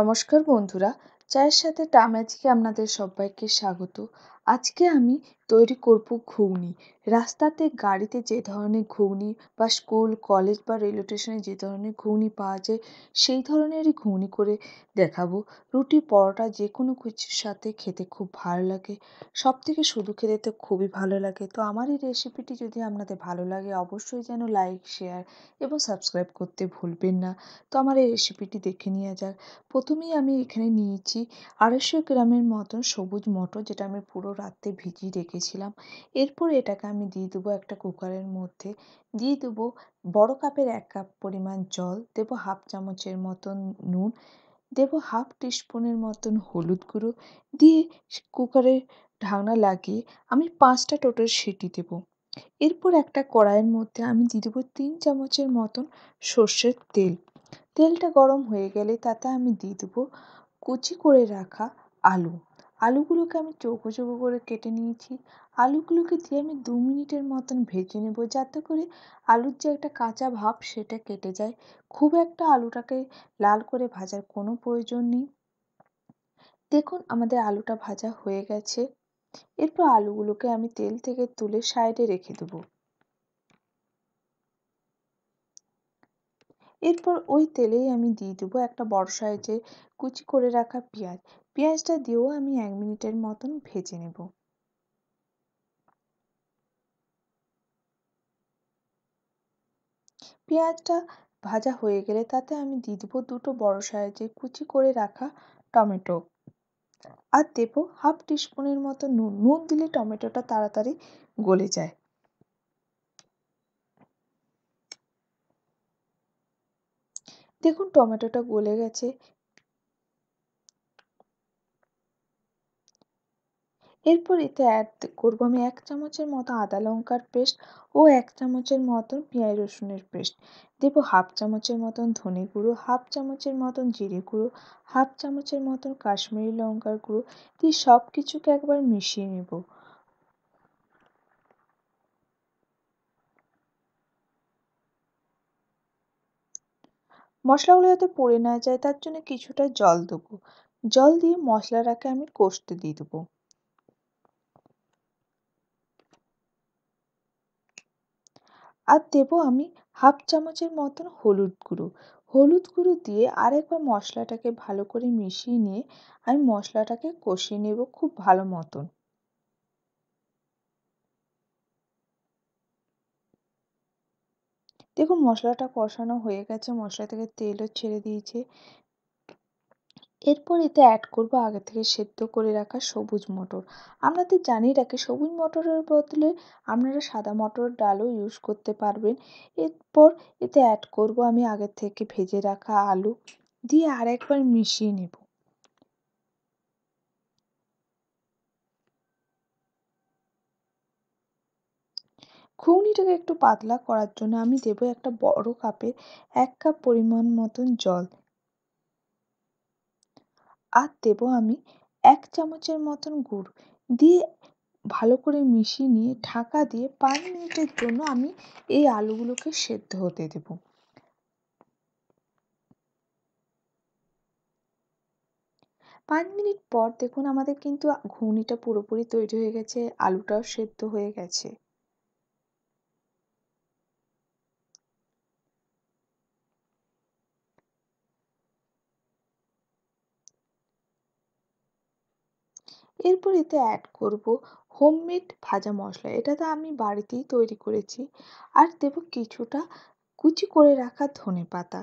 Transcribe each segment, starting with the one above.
নমস্কার বন্ধুরা চায়ের সাথে টামেজকে আপনাদের সবাইকে স্বাগত আজকে আমি তৈরি করব ঘুগনি রাস্তাতে গাড়িতে যে ধরনের ঘুগনি বা স্কুল কলেজ বা রেলওয়ে স্টেশনে যে ধরনের ঘুগনি পাওয়া যায় সেই ধরনেরই ঘুগনি করে দেখাবো রুটি পরোটা যে কোনো কিছুর সাথে খেতে খুব ভালো লাগে সব থেকে শুধু খেতে তো খুবই ভালো লাগে তো আমার এই রেসিপিটি যদি আপনাদের ভালো লাগে অবশ্যই যেন লাইক শেয়ার এবং সাবস্ক্রাইব করতে ভুলবেন না তো আমার এই রেসিপিটি দেখে নেওয়া যাক প্রথমেই আমি এখানে নিয়েছি আড়াইশো গ্রামের মতন সবুজ মটর যেটা আমি পুরো রাত্রে ভিজিয়ে রেখেছিলাম এরপর এটাকে আমি দিয়ে দেবো একটা কুকারের মধ্যে দিয়ে দেবো বড় কাপের এক কাপ পরিমাণ জল দেবো হাফ চামচের মতন নুন দেবো হাফ টিস্পুনের মতন হলুদ গুঁড়ো দিয়ে কুকারে ঢাকনা লাগিয়ে আমি পাঁচটা টোটাল সিটি দেবো এরপর একটা কড়াইয়ের মধ্যে আমি দিয়ে দেবো তিন চামচের মতন সর্ষের তেল তেলটা গরম হয়ে গেলে তাতে আমি দিয়ে দেবো কুচি করে রাখা আলু আলুগুলোকে আমি চৌকো চৌকো করে কেটে নিয়েছি আলুগুলোকে দিয়ে আমি দু মিনিটের মতন ভেজে নেবো যাতে করে আলুর যে একটা কাঁচা ভাব সেটা কেটে যায় খুব একটা আলুটাকে লাল করে ভাজার কোনো প্রয়োজন নেই দেখুন আমাদের আলুটা ভাজা হয়ে গেছে এরপর আলুগুলোকে আমি তেল থেকে তুলে সাইডে রেখে দেবো এরপর ওই তেলেই আমি দিয়ে দেবো একটা বড় সাইজের কুচি করে রাখা পেঁয়াজ পেঁয়াজটা দিয়েও আমি এক মিনিটের মতন ভেজে নেব পেঁয়াজটা ভাজা হয়ে গেলে তাতে আমি দিয়ে দেবো দুটো বড় সাইজের কুচি করে রাখা টমেটো আর দেবো হাফ টিস্পুনের মতো নুন নুন দিলে টমেটোটা তাড়াতাড়ি গলে যায় দেখুন টমেটোটা গলে গেছে এরপর এতে অ্যাড করবো আমি এক চামচের মতো আদা লঙ্কার পেস্ট ও এক চামচের মতন পেঁয়াজ রসুনের পেস্ট দেবো হাফ চামচের মতন ধনে গুঁড়ো হাফ চামচের মতন জিরে গুঁড়ো হাফ চামচের মতন কাশ্মীরি লঙ্কার গুঁড়ো দিয়ে সব কিছুকে একবার মিশিয়ে নেব মশলাগুলো যাতে পড়ে না যায় তার জন্য কিছুটা জল দেবো জল দিয়ে মশলাটাকে আমি কষতে দিয়ে দেবো আর দেবো আমি হাফ চামচের মতন হলুদ গুঁড়ো হলুদ গুঁড়ো দিয়ে আরেকবার মশলাটাকে ভালো করে মিশিয়ে নিয়ে আমি মশলাটাকে কষিয়ে নেব খুব ভালো মতন দেখুন মশলাটা কষানো হয়ে গেছে মশলা থেকে তেলও ছেড়ে দিয়েছে এরপর এতে অ্যাড করব আগে থেকে সেদ্ধ করে রাখা সবুজ মটর আমরা তো জানি রাখি সবুজ মটরের বদলে আপনারা সাদা মটর ডালও ইউজ করতে পারবেন এরপর এতে অ্যাড করব আমি আগের থেকে ভেজে রাখা আলু দিয়ে আর একবার মিশিয়ে নেব ঘুগনিটাকে একটু পাতলা করার জন্য আমি দেবো একটা বড় কাপে এক কাপ পরিমাণ মতন জল আর দেবো আমি এক চামচের মতন গুড় দিয়ে ভালো করে মিশিয়ে নিয়ে ঢাকা দিয়ে পাঁচ মিনিটের জন্য আমি এই আলুগুলোকে সেদ্ধ হতে দেবো পাঁচ মিনিট পর দেখুন আমাদের কিন্তু ঘুগনিটা পুরোপুরি তৈরি হয়ে গেছে আলুটাও সেদ্ধ হয়ে গেছে এরপর এতে অ্যাড করব হোমমেড ভাজা মশলা এটা তো আমি বাড়িতেই তৈরি করেছি আর দেব কিছুটা কুচি করে রাখা ধনে পাতা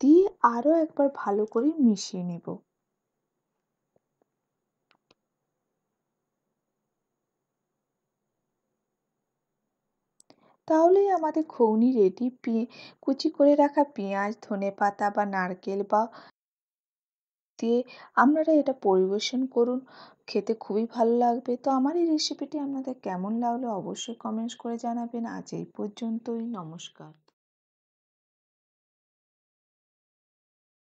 দিয়ে আরও একবার ভালো করে মিশিয়ে নেব তাহলেই আমাদের ঘুগনি রেডি কুচি করে রাখা পেঁয়াজ ধনে পাতা বা নারকেল বা দিয়ে আপনারা এটা পরিবেশন করুন খেতে খুবই ভালো লাগবে তো আমার এই রেসিপিটি আপনাদের কেমন লাগলো অবশ্যই কমেন্টস করে জানাবেন আজ এই পর্যন্তই নমস্কার